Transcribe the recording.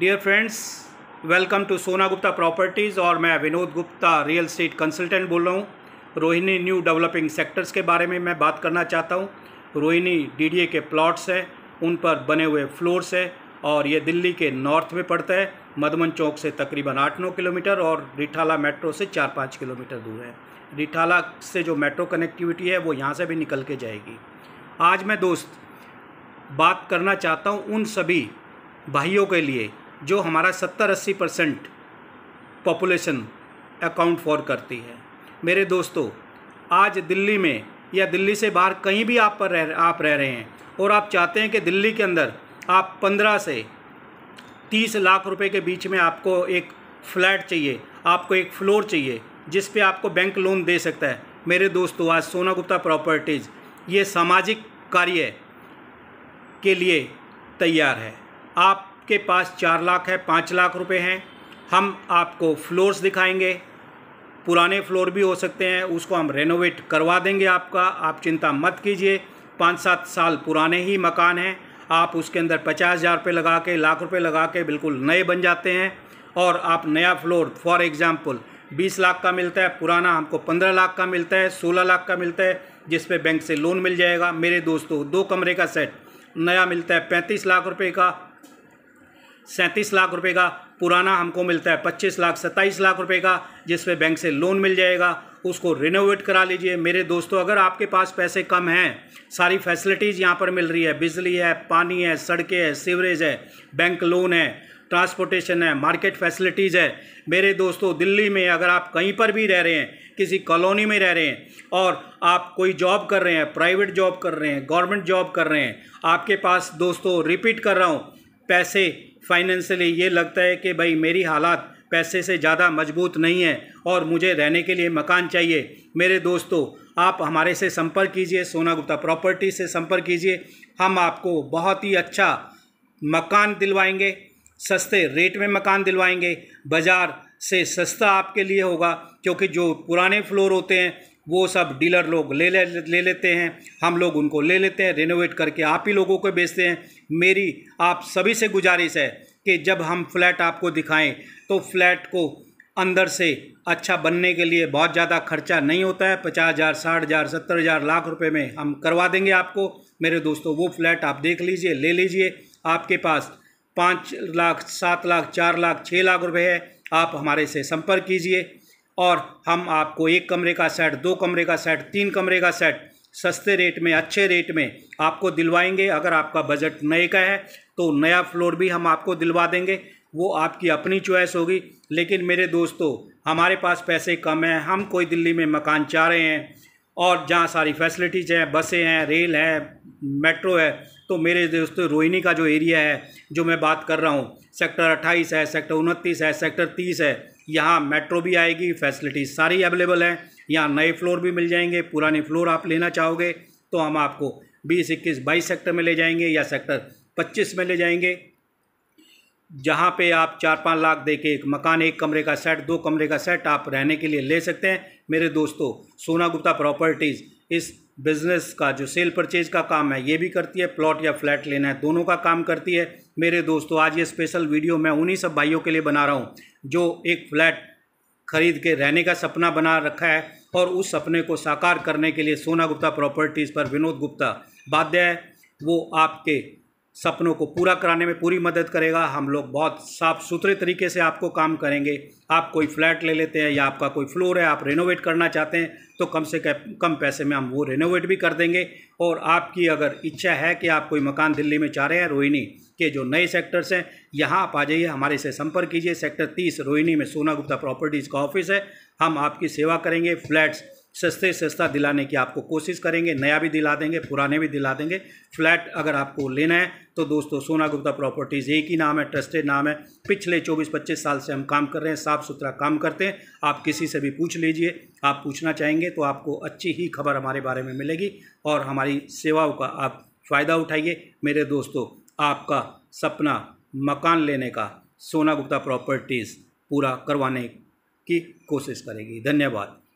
dear friends welcome to सोना Gupta properties और मैं Vinod Gupta real estate consultant बोल रहा हूँ रोहिणी न्यू डेवलपिंग सेक्टर्स के बारे में मैं बात करना चाहता हूँ रोहिणी डीडीए के प्लॉट्स हैं उन पर बने हुए फ्लोर्स है और ये दिल्ली के नॉर्थ में पड़ता है मधुबन चौक से तकरीबन आठ नौ किलोमीटर और रिठाला मेट्रो से चार पाँच किलोमीटर दूर है रिठाला से जो मेट्रो कनेक्टिविटी है वो यहाँ से भी निकल के जाएगी आज मैं दोस्त बात करना चाहता हूँ उन सभी भाइयों के लिए जो हमारा सत्तर अस्सी परसेंट पॉपुलेशन अकाउंट फॉर करती है मेरे दोस्तों आज दिल्ली में या दिल्ली से बाहर कहीं भी आप पर रह आप रह रहे हैं और आप चाहते हैं कि दिल्ली के अंदर आप पंद्रह से तीस लाख रुपए के बीच में आपको एक फ्लैट चाहिए आपको एक फ्लोर चाहिए जिस पे आपको बैंक लोन दे सकता है मेरे दोस्तों आज सोना गुप्ता प्रॉपर्टीज़ ये सामाजिक कार्य के लिए तैयार है आप आपके पास चार लाख है पाँच लाख रुपए हैं हम आपको फ्लोर्स दिखाएंगे पुराने फ्लोर भी हो सकते हैं उसको हम रेनोवेट करवा देंगे आपका आप चिंता मत कीजिए पाँच सात साल पुराने ही मकान हैं आप उसके अंदर पचास हज़ार रुपये लगा के लाख रुपये लगा के बिल्कुल नए बन जाते हैं और आप नया फ्लोर फॉर एग्ज़ाम्पल बीस लाख का मिलता है पुराना हमको पंद्रह लाख का मिलता है सोलह लाख का मिलता है जिस पर बैंक से लोन मिल जाएगा मेरे दोस्तों दो कमरे का सेट नया मिलता है पैंतीस लाख रुपए का सैंतीस लाख रुपए का पुराना हमको मिलता है पच्चीस लाख सत्ताईस लाख रुपए का जिसमें बैंक से लोन मिल जाएगा उसको रिनोवेट करा लीजिए मेरे दोस्तों अगर आपके पास पैसे कम हैं सारी फैसिलिटीज़ यहाँ पर मिल रही है बिजली है पानी है सड़कें है सीवरेज है बैंक लोन है ट्रांसपोर्टेशन है मार्केट फैसिलिटीज़ है मेरे दोस्तों दिल्ली में अगर आप कहीं पर भी रह रहे हैं किसी कॉलोनी में रह रहे हैं और आप कोई जॉब कर रहे हैं प्राइवेट जॉब कर रहे हैं गवर्नमेंट जॉब कर रहे हैं आपके पास दोस्तों रिपीट कर रहा हूँ पैसे फाइनेंशली ये लगता है कि भाई मेरी हालात पैसे से ज़्यादा मजबूत नहीं है और मुझे रहने के लिए मकान चाहिए मेरे दोस्तों आप हमारे से संपर्क कीजिए सोना गुप्ता प्रॉपर्टी से संपर्क कीजिए हम आपको बहुत ही अच्छा मकान दिलवाएंगे सस्ते रेट में मकान दिलवाएंगे बाज़ार से सस्ता आपके लिए होगा क्योंकि जो पुराने फ्लोर होते हैं वो सब डीलर लोग ले ले ले लेते हैं हम लोग उनको ले लेते हैं रेनोवेट करके आप ही लोगों को बेचते हैं मेरी आप सभी से गुजारिश है कि जब हम फ्लैट आपको दिखाएं तो फ्लैट को अंदर से अच्छा बनने के लिए बहुत ज़्यादा खर्चा नहीं होता है पचास हज़ार साठ हज़ार सत्तर हज़ार लाख रुपए में हम करवा देंगे आपको मेरे दोस्तों वो फ्लैट आप देख लीजिए ले लीजिए आपके पास पाँच लाख सात लाख चार लाख छः लाख रुपए है आप हमारे से संपर्क कीजिए और हम आपको एक कमरे का सेट दो कमरे का सेट तीन कमरे का सेट सस्ते रेट में अच्छे रेट में आपको दिलवाएंगे अगर आपका बजट नए का है तो नया फ्लोर भी हम आपको दिलवा देंगे वो आपकी अपनी चॉइस होगी लेकिन मेरे दोस्तों हमारे पास पैसे कम हैं हम कोई दिल्ली में मकान चाह रहे हैं और जहाँ सारी फैसिलिटीज़ हैं बसें हैं रेल हैं मेट्रो है तो मेरे दोस्तों रोहिणी का जो एरिया है जो मैं बात कर रहा हूँ सेक्टर अट्ठाईस है सेक्टर उनतीस है सेक्टर तीस है यहाँ मेट्रो भी आएगी फैसिलिटीज़ सारी अवेलेबल हैं यहाँ नए फ्लोर भी मिल जाएंगे पुराने फ्लोर आप लेना चाहोगे तो हम आपको बीस इक्कीस बाईस सेक्टर में ले जाएंगे या सेक्टर पच्चीस में ले जाएंगे जहाँ पे आप चार पाँच लाख दे के एक मकान एक कमरे का सेट दो कमरे का सेट आप रहने के लिए ले सकते हैं मेरे दोस्तों सोना गुप्ता प्रॉपर्टीज़ इस बिजनेस का जो सेल परचेज का काम है ये भी करती है प्लॉट या फ्लैट लेना है दोनों का काम करती है मेरे दोस्तों आज ये स्पेशल वीडियो मैं उन्हीं सब भाइयों के लिए बना रहा हूँ जो एक फ्लैट खरीद के रहने का सपना बना रखा है और उस सपने को साकार करने के लिए सोना गुप्ता प्रॉपर्टीज़ पर विनोद गुप्ता बाध्य है वो आपके सपनों को पूरा कराने में पूरी मदद करेगा हम लोग बहुत साफ सुथरे तरीके से आपको काम करेंगे आप कोई फ्लैट ले लेते हैं या आपका कोई फ्लोर है आप रेनोवेट करना चाहते हैं तो कम से कम पैसे में हम वो रेनोवेट भी कर देंगे और आपकी अगर इच्छा है कि आप कोई मकान दिल्ली में चाह रहे हैं रोहिणी के जो नए सेक्टर्स हैं यहाँ आप आ जाइए हमारे से संपर्क कीजिए सेक्टर तीस रोहिणी में सोना गुप्ता प्रॉपर्टीज़ का ऑफिस है हम आपकी सेवा करेंगे फ्लैट्स सस्ते सस्ता दिलाने की आपको कोशिश करेंगे नया भी दिला देंगे पुराने भी दिला देंगे फ्लैट अगर आपको लेना है तो दोस्तों सोना गुप्ता प्रॉपर्टीज़ एक ही नाम है ट्रस्टेड नाम है पिछले 24-25 साल से हम काम कर रहे हैं साफ़ सुथरा काम करते हैं आप किसी से भी पूछ लीजिए आप पूछना चाहेंगे तो आपको अच्छी ही खबर हमारे बारे में मिलेगी और हमारी सेवाओं का आप फ़ायदा उठाइए मेरे दोस्तों आपका सपना मकान लेने का सोना गुप्ता प्रॉपर्टीज़ पूरा करवाने की कोशिश करेगी धन्यवाद